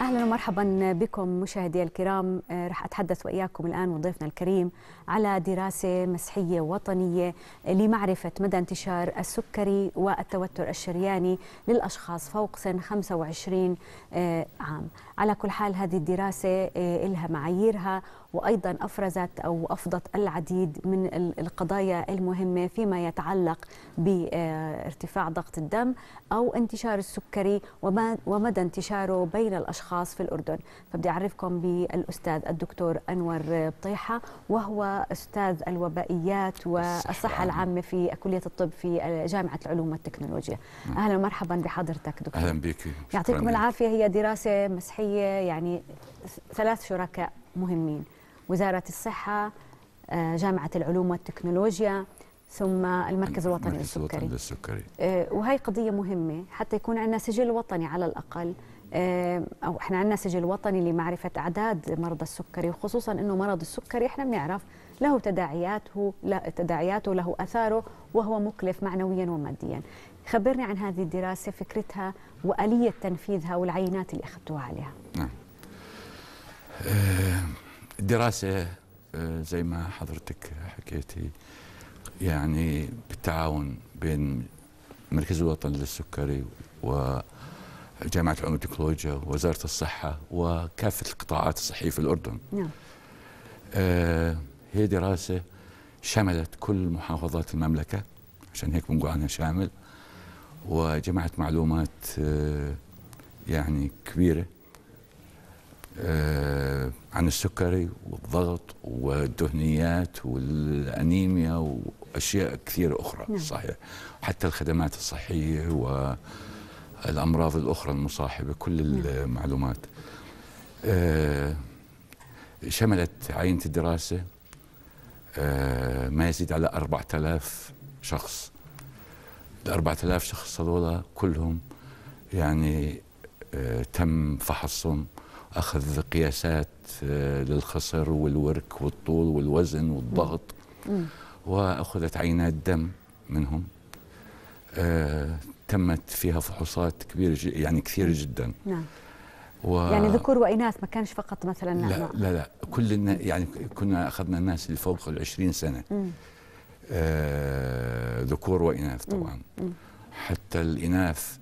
اهلا ومرحبا بكم مشاهدي الكرام آه، رح اتحدث واياكم الان وضيفنا الكريم على دراسه مسحيه وطنيه لمعرفه مدى انتشار السكري والتوتر الشرياني للاشخاص فوق سن 25 آه، عام على كل حال هذه الدراسه آه، لها معاييرها وأيضا أفرزت أو أفضت العديد من القضايا المهمة فيما يتعلق بارتفاع ضغط الدم أو انتشار السكري ومدى انتشاره بين الأشخاص في الأردن فبدي أعرفكم بالأستاذ الدكتور أنور بطيحة وهو أستاذ الوبائيات والصحة العامة في كلية الطب في جامعة العلوم والتكنولوجيا نعم. أهلا ومرحبا بحضرتك دكتور أهلا بك يعطيكم العافية هي دراسة مسحية يعني ثلاث شركاء مهمين وزارة الصحة آه، جامعة العلوم والتكنولوجيا ثم المركز الوطني المركز للسكري, للسكري. آه، وهي قضية مهمة حتى يكون عندنا سجل وطني على الأقل آه، أو إحنا عندنا سجل وطني لمعرفة أعداد مرضى السكري وخصوصا أنه مرض السكري إحنا بنعرف له تداعياته له تداعياته له أثاره وهو مكلف معنويا وماديا خبرني عن هذه الدراسة فكرتها وآلية تنفيذها والعينات اللي أخذتوها عليها نعم الدراسة آه، زي ما حضرتك حكيتي يعني بالتعاون بين مركز الوطن للسكري وجامعة العلوم التكنولوجيا ووزارة الصحة وكافة القطاعات الصحية في الأردن نعم. آه، هي دراسة شملت كل محافظات المملكة عشان هيك بنقول عنها شامل وجمعت معلومات آه، يعني كبيره آه، عن السكري والضغط والدهنيات والأنيميا وأشياء كثيرة أخرى نعم. صحيح حتى الخدمات الصحية والأمراض الأخرى المصاحبة كل نعم. المعلومات آه، شملت عينة الدراسة آه، ما يزيد على 4000 شخص ال 4000 شخص هذول كلهم يعني تم فحصهم اخذ قياسات آه، للخصر والورك والطول والوزن والضغط واخذت عينات دم منهم آه، تمت فيها فحوصات كبيره يعني كثيره جدا نعم و... يعني ذكور واناث ما كانش فقط مثلا لا لا لا, كل النا... يعني كنا اخذنا الناس اللي فوق ال 20 سنه مم. آه ذكور واناث طبعا مم. حتى الاناث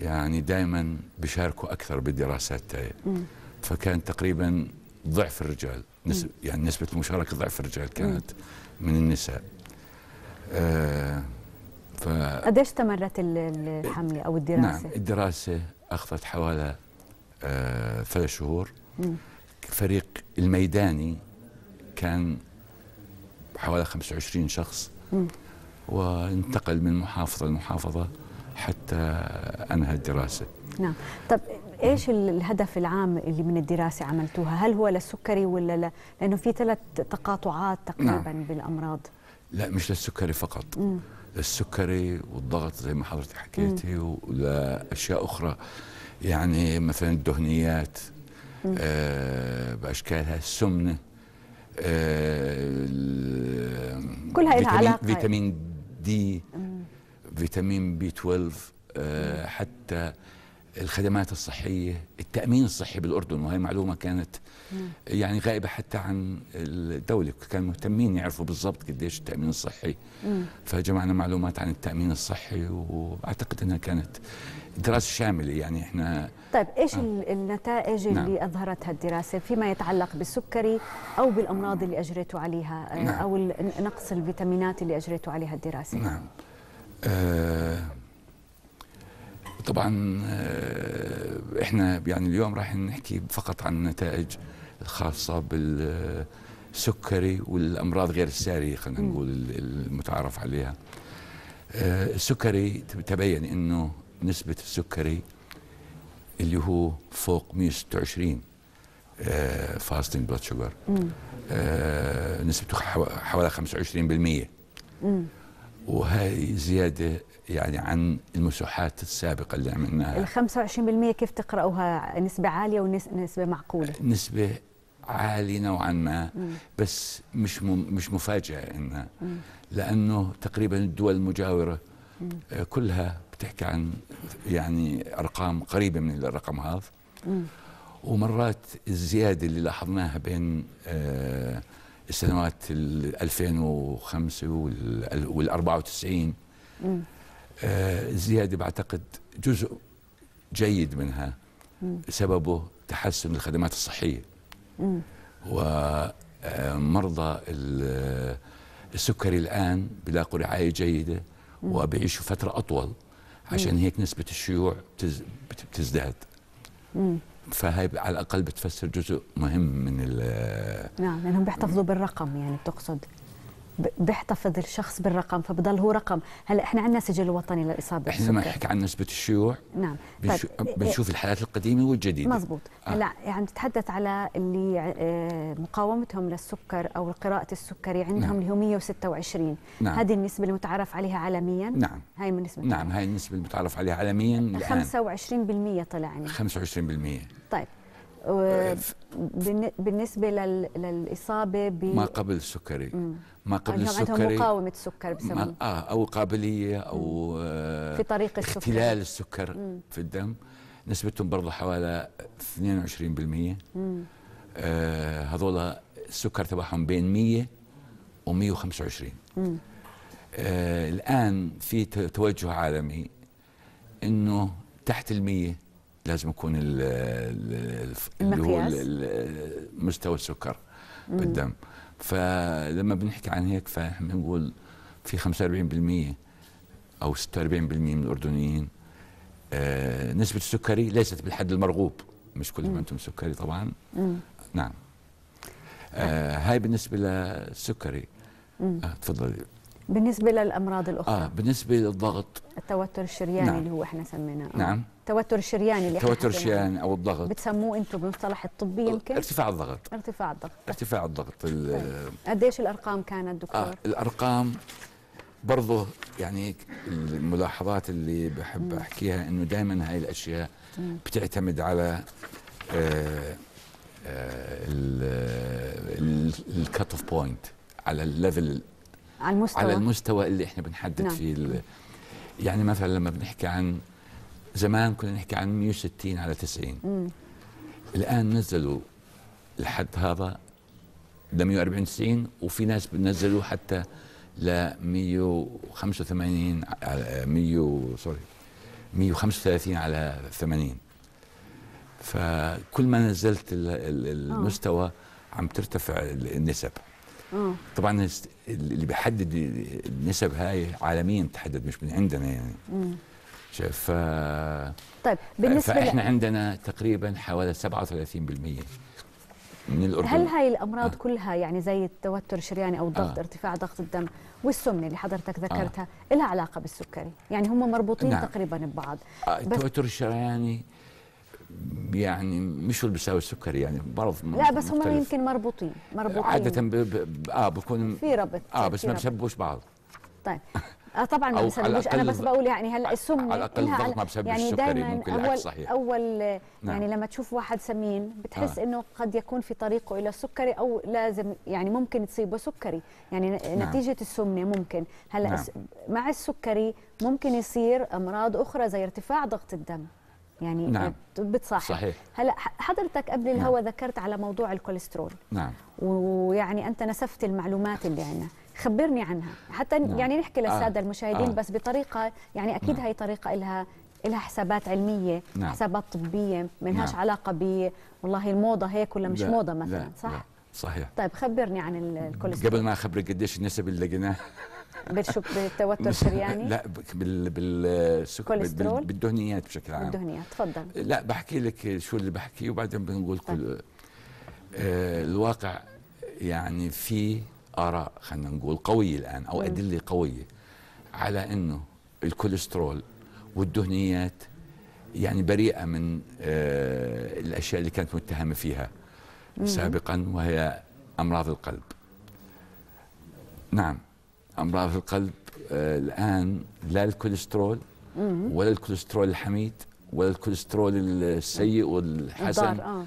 يعني دائما بيشاركوا أكثر بالدراسات تاعي فكان تقريبا ضعف الرجال نسب يعني نسبة المشاركة ضعف الرجال كانت من النساء آه ف قديش استمرت الحملة أو الدراسة؟ نعم الدراسة أخذت حوالي آه ثلاث شهور فريق الميداني كان حوالي 25 شخص مم. وانتقل من محافظة لمحافظة حتى أنهى الدراسة نعم طب ايش الهدف العام اللي من الدراسه عملتوها؟ هل هو للسكري ولا لا؟ لانه في ثلاث تقاطعات تقريبا نعم. بالامراض. لا مش للسكري فقط. مم. للسكري والضغط زي ما حضرتك حكيتي ولاشياء اخرى يعني مثلا الدهنيات آه باشكالها السمنه آه كلها لها علاقه فيتامين دي مم. فيتامين بي 12 آه، حتى الخدمات الصحية التأمين الصحي بالأردن وهي معلومة كانت نعم. يعني غائبة حتى عن الدولة كانوا مهتمين يعرفوا بالضبط قديش التأمين الصحي فجمعنا معلومات عن التأمين الصحي وأعتقد أنها كانت دراسة شاملة يعني إحنا طيب إيش آه. النتائج نعم. اللي أظهرتها الدراسة فيما يتعلق بالسكري أو بالأمراض اللي أجريتوا عليها آه، نعم. أو نقص الفيتامينات اللي أجريتوا عليها الدراسة نعم آه، طبعا آه، احنا يعني اليوم راح نحكي فقط عن النتائج الخاصه بالسكري والامراض غير الساريه خلينا نقول المتعارف عليها آه، السكري تبين انه نسبه السكري اللي هو فوق 126 فاستنج بلاد شوجر نسبته حوالي 25% مم. وهي زياده يعني عن المسوحات السابقه اللي عملناها ال 25% كيف تقراوها نسبه عاليه ونسبه معقوله نسبه عالي نوعا ما مم. بس مش مش مفاجاه انها لانه تقريبا الدول المجاوره مم. آه، كلها بتحكي عن يعني ارقام قريبه من الرقم هذا ومرات الزياده اللي لاحظناها بين آه السنوات ال 2005 وال 94 آه، زياده بعتقد جزء جيد منها سببه تحسن الخدمات الصحيه ومرضى آه، السكري الان بيلاقوا رعايه جيده وبيعيشوا فتره اطول عشان هيك نسبه الشيوع بتزداد فهي على الاقل بتفسر جزء مهم من نعم لانهم بيحتفظوا بالرقم يعني بتقصد بيحتفظ الشخص بالرقم فبضل هو رقم هلا احنا عندنا سجل وطني للاصابه بالسكر احنا ما نحكي عن نسبه الشيوع نعم طيب، إيه، بنشوف, بنشوف إيه. الحالات القديمه والجديده مزبوط آه. هلا عم يعني تتحدث على اللي آه، مقاومتهم للسكر او قراءه السكري يعني عندهم نعم. اللي هو 126 نعم. هذه النسبه المتعارف عليها عالميا نعم هاي من نسبه نعم هاي النسبه المتعارف عليها عالميا 25% طلع 25% طيب آه، بالنسبة للإصابة ب... ما قبل السكري ما قبل يعني السكري مقاومة السكر ما آه أو قابلية أو آه، في طريق السكر اختلال السكر مم. في الدم نسبتهم برضه حوالي 22% آه هذول السكر تبعهم بين 100 و 125 آه الآن في توجه عالمي أنه تحت المية لازم يكون اللي هو مستوى السكر بالدم فلما بنحكي عن هيك فاحنا بنقول في 45% او 46% من الاردنيين آه نسبه السكري ليست بالحد المرغوب مش كل ما انتم سكري طبعا مم. نعم آه هاي بالنسبه للسكري آه تفضلي بالنسبه للامراض الاخرى اه بالنسبه للضغط التوتر الشرياني نعم. اللي هو احنا سميناه آه. نعم التوتر الشرياني اللي التوتر الشرياني او الضغط بتسموه انتم بالمصطلح الطبي يمكن ارتفاع الضغط ارتفاع الضغط ارتفاع الضغط طيب. قديش الارقام كانت دكتور آه الارقام برضه يعني الملاحظات اللي بحب مم. احكيها انه دائما هاي الاشياء مم. بتعتمد على آه آه الكت اوف بوينت على الليفل على المستوى على المستوى اللي احنا بنحدد نعم. فيه يعني مثلا لما بنحكي عن زمان كنا نحكي عن 160 على 90 مم. الان نزلوا لحد هذا ل 140 90 وفي ناس بنزلوا حتى ل 185 آه، على 100 سوري 135 على 80 فكل ما نزلت آه. المستوى عم ترتفع النسب اه طبعا اللي بيحدد النسب هاي عالميا تحدد مش من عندنا يعني شايف ف طيب بالنسبه فاحنا عندنا تقريبا حوالي 37% من الأردن هل هاي الأمراض آه. كلها يعني زي التوتر الشرياني أو الضغط آه. ارتفاع ضغط الدم والسمنة اللي حضرتك آه. ذكرتها آه. لها علاقة بالسكري يعني هم مربوطين نعم. تقريبا ببعض آه التوتر الشرياني يعني مش اللي بيساوي السكري يعني برضه لا بس هم يمكن مربوطين مربوطين عاده ب... ب... اه بكون في ربط اه بس ما بسبوش بعض طيب آه طبعا ما بسببوش انا بس بقول يعني هلا السم على الاقل الضغط ما بسببش يعني السكري ممكن أول العكس صحيح اول آه، نعم. يعني لما تشوف واحد سمين بتحس آه. انه قد يكون في طريقه الى السكري او لازم يعني ممكن تصيبه سكري يعني نعم. نتيجه السمنه ممكن هلا نعم. مع السكري ممكن يصير امراض اخرى زي ارتفاع ضغط الدم يعني نعم. بتصحح صحيح هلا حضرتك قبل نعم. الهوا نعم. ذكرت على موضوع الكوليسترول نعم ويعني انت نسفت المعلومات اللي عندنا خبرني عنها حتى نعم. يعني نحكي آه. للساده آه. المشاهدين آه. بس بطريقه يعني اكيد نعم. هي طريقه لها لها حسابات علميه نعم. حسابات طبيه ما لهاش نعم. علاقه ب والله الموضه هيك ولا مش لا. موضه مثلا لا. صح لا. صحيح طيب خبرني عن الكوليسترول قبل ما اخبرك قديش النسب اللي لقيناه بالشك بالتوتر الشرياني لا بال بالسكر بال بالدهنيات بشكل عام بالدهنيات تفضل لا بحكي لك شو اللي بحكيه وبعدين بنقول كل طيب. آه الواقع يعني في اراء خلينا نقول قويه الان او ادله قويه على انه الكوليسترول والدهنيات يعني بريئه من آه الاشياء اللي كانت متهمه فيها سابقا وهي امراض القلب نعم امراض القلب آه، الان لا الكوليسترول ولا الكوليسترول الحميد ولا الكوليسترول السيء والحسن آه.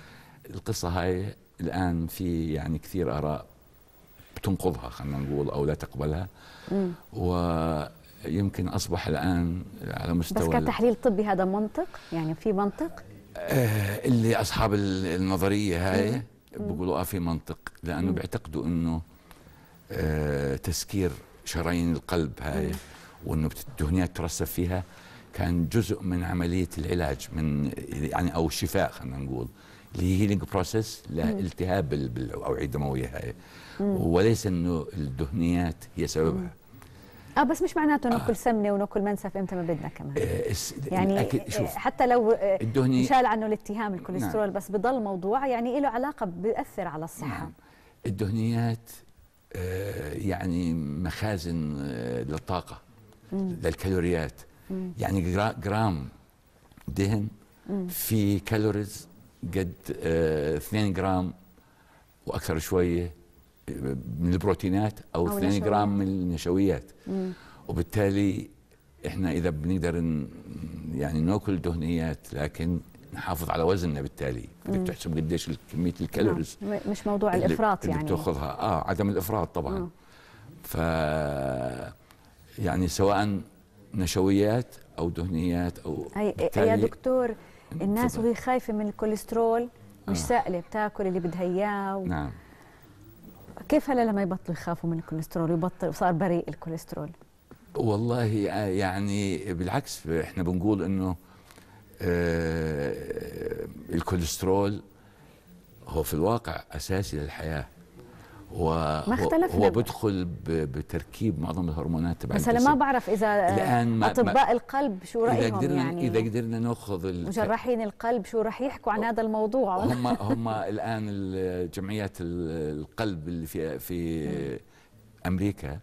القصه هاي الان في يعني كثير اراء بتنقضها خلينا نقول او لا تقبلها ويمكن اصبح الان على مستوى بس كتحليل طبي هذا منطق يعني في منطق آه اللي اصحاب النظريه هاي بيقولوا اه في منطق لانه بيعتقدوا انه آه تسكير شرايين القلب هاي وانه الدهنيات ترسب فيها كان جزء من عمليه العلاج من يعني او الشفاء خلينا نقول اللي لهيلينج بروسيس لالتهاب بالاوعيه الدمويه هاي وليس انه الدهنيات هي سببها اه بس مش معناته ناكل آه. سمنه وناكل منسف امتى ما بدنا كمان آه يعني إيه، شوف حتى لو الدهني شال عنه الاتهام الكوليسترول نعم. بس بضل موضوع يعني له علاقه بيأثر على الصحه نعم. الدهنيات آه، يعني مخازن آه، للطاقة للكالوريات يعني جرام دهن في كالوريز قد 2 آه، جرام واكثر شويه من البروتينات او, 2 جرام من النشويات وبالتالي احنا اذا بنقدر يعني ناكل دهنيات لكن نحافظ على وزننا بالتالي بدك تحسب قديش كميه نعم، الكالوريز مش موضوع اللي الافراط اللي يعني بتاخذها اه عدم الافراط طبعا مم. آه. ف يعني سواء نشويات او دهنيات او أي يا دكتور الناس وهي خايفه من الكوليسترول مش آه. سائله بتاكل اللي بدها اياه و... نعم كيف هلا لما يبطلوا يخافوا من الكوليسترول يبطل صار بريء الكوليسترول والله آه، يعني بالعكس احنا بنقول انه آه، الكوليسترول هو في الواقع اساسي للحياه و ما اختلفنا هو بيدخل بتركيب معظم الهرمونات تبع بس انا ما بعرف اذا الان ما اطباء ما القلب شو رايهم إذا قدرنا يعني اذا قدرنا ناخذ مجرحين القلب شو راح يحكوا عن هذا الموضوع هم هم الان جمعيات القلب اللي في في امريكا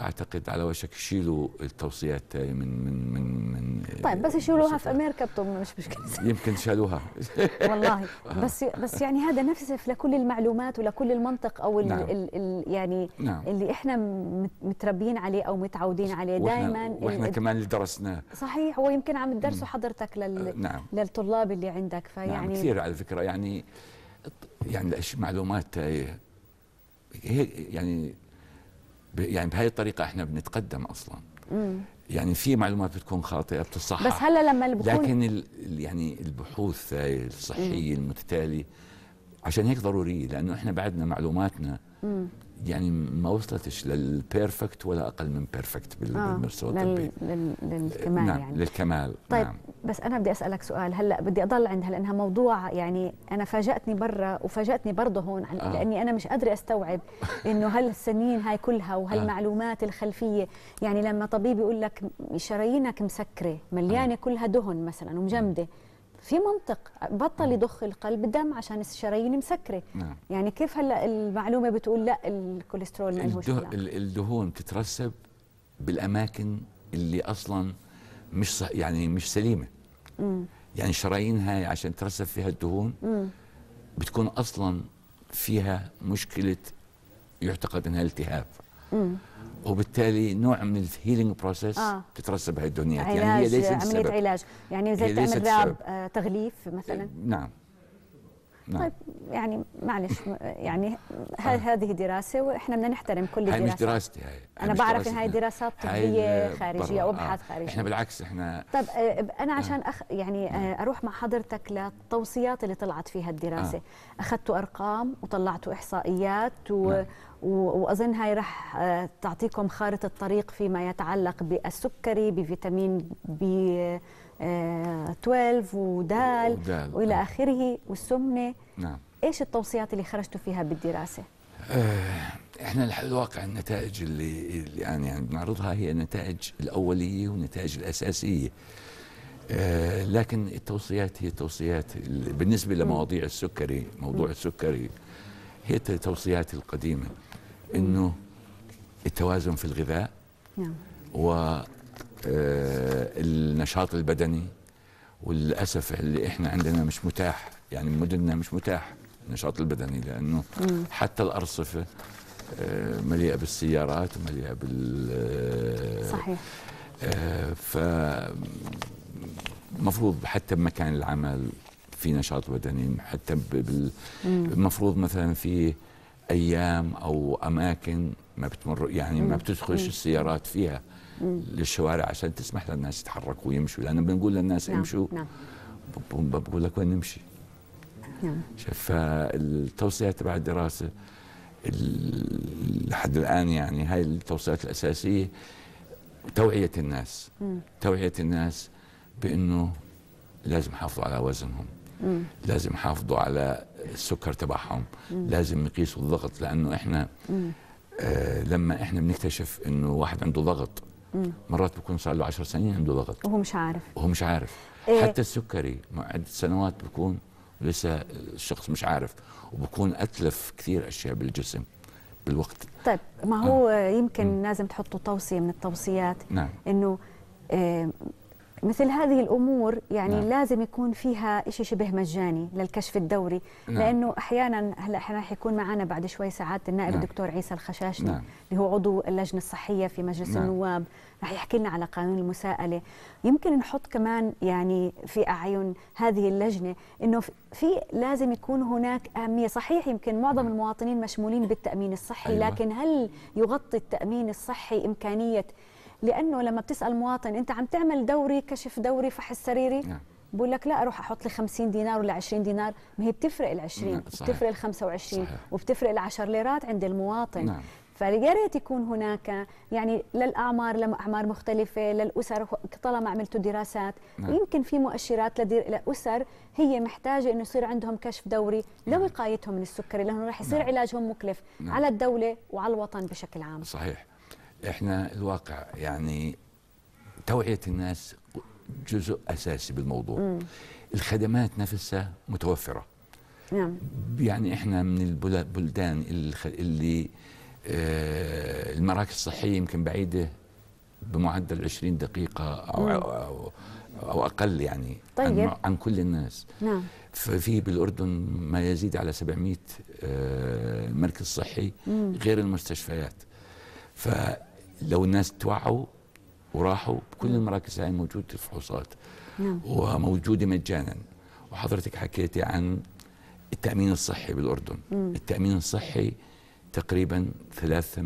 اعتقد على وشك يشيلوا التوصيات من من من من طيب بس يشيلوها في امريكا بتم مش مشكله يمكن شالوها والله آه. بس بس يعني هذا نفسف لكل المعلومات ولكل المنطق او نعم. الـ الـ يعني نعم. اللي احنا متربيين عليه او متعودين عليه دائما واحنا كمان اللي درسناه صحيح هو يمكن عم تدرسه حضرتك لل آه، نعم. للطلاب اللي عندك نعم، فيعني نعم كثير على فكره يعني يعني معلومات آه، هي يعني يعني بهي الطريقه احنا بنتقدم اصلا مم. يعني في معلومات بتكون خاطئه بتصحح بس هلا لما البحوث لكن ال يعني البحوث الصحيه المتتاليه عشان هيك ضروريه لانه احنا بعدنا معلوماتنا مم. يعني ما وصلتش للبيرفكت ولا اقل من بيرفكت آه، بالمستوى الطبي لل... لل... للكمال نعم يعني للكمال طيب نعم. بس انا بدي اسالك سؤال هلا بدي اضل عندها لانها موضوع يعني انا فاجاتني برا وفاجاتني برضه هون آه. لاني انا مش قادره استوعب انه هالسنين هاي كلها وهالمعلومات آه. الخلفيه يعني لما طبيب يقول لك شرايينك مسكره مليانه آه. كلها دهن مثلا ومجمده في منطق بطل آه. يضخ القلب دم عشان الشرايين مسكره نعم. يعني كيف هلا المعلومه بتقول لا الكوليسترول ما الده... الدهون بتترسب بالاماكن اللي اصلا مش يعني مش سليمه مم. يعني شرايينها عشان ترسب فيها الدهون مم. بتكون اصلا فيها مشكله يعتقد انها التهاب مم. وبالتالي نوع من الهيلينج بروسيس آه. تترسب هذه الدهنيات يعني هي ليست عمليه علاج يعني زي تعمل آه، تغليف مثلا نعم نعم. طيب يعني معلش يعني آه. هذه دراسه واحنا بدنا نحترم كل الدراسات هاي مش دراستي هاي, انا بعرف ان هاي دراسات طبيه خارجيه وابحاث آه. خارجيه احنا بالعكس احنا طيب آه، انا آه. عشان أخ يعني آه. نعم. اروح مع حضرتك للتوصيات اللي طلعت فيها الدراسه آه. اخذتوا ارقام وطلعتوا احصائيات و نعم. واظن هاي رح تعطيكم خارطه الطريق فيما يتعلق بالسكري بفيتامين بي 12 آه، ودال, ودال. والى اخره والسمنه نعم ايش التوصيات اللي خرجتوا فيها بالدراسه؟ آه، احنا الواقع النتائج اللي, اللي يعني, يعني بنعرضها هي النتائج الاوليه والنتائج الاساسيه. آه، لكن التوصيات هي توصيات بالنسبه لمواضيع السكري موضوع السكري هي التوصيات القديمه انه التوازن في الغذاء نعم و النشاط البدني وللاسف اللي احنا عندنا مش متاح يعني مدننا مش متاح النشاط البدني لانه مم. حتى الارصفه آه، مليئه بالسيارات ومليئه بال آه، صحيح آه، ف المفروض حتى بمكان العمل في نشاط بدني حتى المفروض مثلا في ايام او اماكن ما بتمر يعني ما بتدخلش السيارات فيها للشوارع عشان تسمح للناس يتحركوا ويمشوا لان بنقول للناس نعم. امشوا نعم. بقول لك وين نمشي نعم فالتوصيات تبع الدراسه لحد الان يعني هاي التوصيات الاساسيه توعيه الناس مم. توعيه الناس بانه لازم يحافظوا على وزنهم مم. لازم يحافظوا على السكر تبعهم مم. لازم يقيسوا الضغط لانه احنا آه لما احنا بنكتشف انه واحد عنده ضغط مم. مرات بكون صار له 10 سنين عنده ضغط وهو مش عارف وهو مش عارف إيه؟ حتى السكري عدة سنوات بكون لسه الشخص مش عارف وبكون اتلف كثير اشياء بالجسم بالوقت طيب ما هو آه. يمكن مم. لازم تحطوا توصيه من التوصيات نعم انه آه، مثل هذه الامور يعني نعم. لازم يكون فيها شيء شبه مجاني للكشف الدوري نعم. لانه احيانا هلا احنا راح يكون معنا بعد شوي ساعات النائب نعم. الدكتور عيسى الخشاشني نعم. اللي هو عضو اللجنه الصحيه في مجلس نعم. النواب راح يحكي لنا على قانون المساءله يمكن نحط كمان يعني في اعين هذه اللجنه انه في لازم يكون هناك اهميه صحيح يمكن معظم نعم. المواطنين مشمولين بالتامين الصحي أيوة. لكن هل يغطي التامين الصحي امكانيه لانه لما بتسال مواطن انت عم تعمل دوري كشف دوري فحص سريري نعم. بقول لك لا اروح احط لي 50 دينار ولا 20 دينار ما هي بتفرق ال 20 نعم، بتفرق ال 25 صحيح. وبتفرق ال 10 ليرات عند المواطن نعم. فيا ريت يكون هناك يعني للاعمار لاعمار مختلفه للاسر طالما عملتوا دراسات نعم. يمكن في مؤشرات لاسر هي محتاجه انه يصير عندهم كشف دوري نعم. لوقايتهم من السكري لانه راح يصير نعم. علاجهم مكلف نعم. على الدوله وعلى الوطن بشكل عام صحيح احنا الواقع يعني توعيه الناس جزء اساسي بالموضوع مم. الخدمات نفسها متوفره نعم يعني احنا من البلدان اللي آه المراكز الصحيه يمكن بعيده بمعدل 20 دقيقه او او, أو اقل يعني طيب. عن, عن كل الناس نعم ففي بالاردن ما يزيد على 700 آه مركز صحي مم. غير المستشفيات ف لو الناس توعوا وراحوا بكل نعم. المراكز هاي موجودة الفحوصات نعم. وموجودة مجانا وحضرتك حكيتي عن التأمين الصحي بالأردن مم. التأمين الصحي تقريبا 83%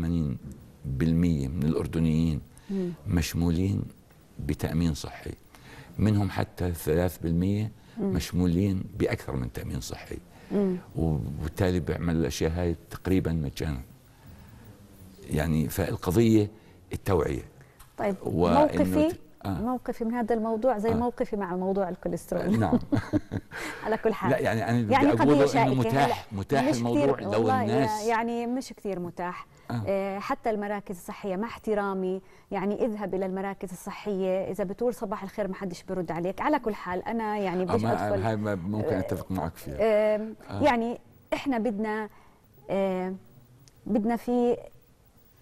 من الأردنيين مم. مشمولين بتأمين صحي منهم حتى 3% مم. مشمولين بأكثر من تأمين صحي وبالتالي بيعمل الأشياء هاي تقريبا مجانا يعني فالقضية التوعيه طيب موقفي آه. موقفي من هذا الموضوع زي آه. موقفي مع موضوع الكوليسترول نعم على كل حال لا يعني انا يعني قضيه انه متاح متاح مش الموضوع لو الناس يعني مش كثير متاح آه. آه. حتى المراكز الصحيه مع احترامي يعني اذهب الى المراكز الصحيه اذا بتقول صباح الخير ما حدش بيرد عليك على كل حال انا يعني آه، بدي آه ادخل هاي ممكن آه، اتفق معك فيها آه. آه. يعني احنا بدنا آه بدنا في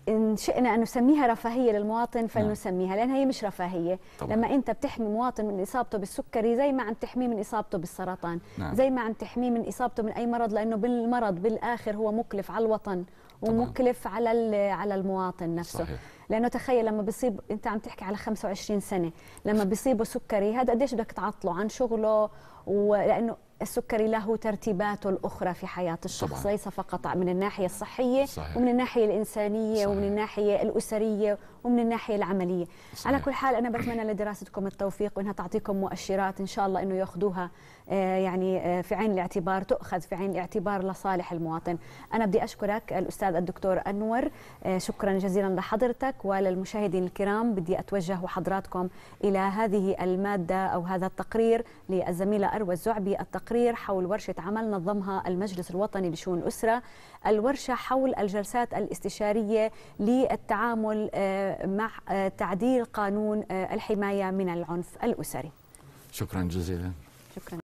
ان شئنا ان نسميها رفاهيه للمواطن نعم. فلنسميها لان هي مش رفاهيه طبعا. لما انت بتحمي مواطن من اصابته بالسكري زي ما عم تحميه من اصابته بالسرطان نعم. زي ما عم تحميه من اصابته من اي مرض لانه بالمرض بالاخر هو مكلف على الوطن ومكلف طبعا. على على المواطن نفسه صحيح. لانه تخيل لما بيصيب انت عم تحكي على 25 سنه لما بيصيبه سكري هذا قديش بدك تعطله عن شغله ولانه السكري له ترتيباته الأخرى في حياة الشخص طبعا. ليس فقط من الناحية الصحية صحيح. ومن الناحية الإنسانية صحيح. ومن الناحية الأسرية ومن الناحيه العمليه صحيح. على كل حال انا بتمنى لدراستكم التوفيق وانها تعطيكم مؤشرات ان شاء الله انه ياخذوها آه، يعني آه، في عين الاعتبار تؤخذ في عين الاعتبار لصالح المواطن انا بدي اشكرك الاستاذ الدكتور انور آه، شكرا جزيلا لحضرتك وللمشاهدين الكرام بدي اتوجه وحضراتكم الى هذه الماده او هذا التقرير للزميله اروى الزعبي التقرير حول ورشه عمل نظمها المجلس الوطني لشؤون الاسره الورشة حول الجلسات الاستشارية للتعامل آه، مع آه، تعديل قانون آه، الحماية من العنف الأسري شكرا جزيلا شكرا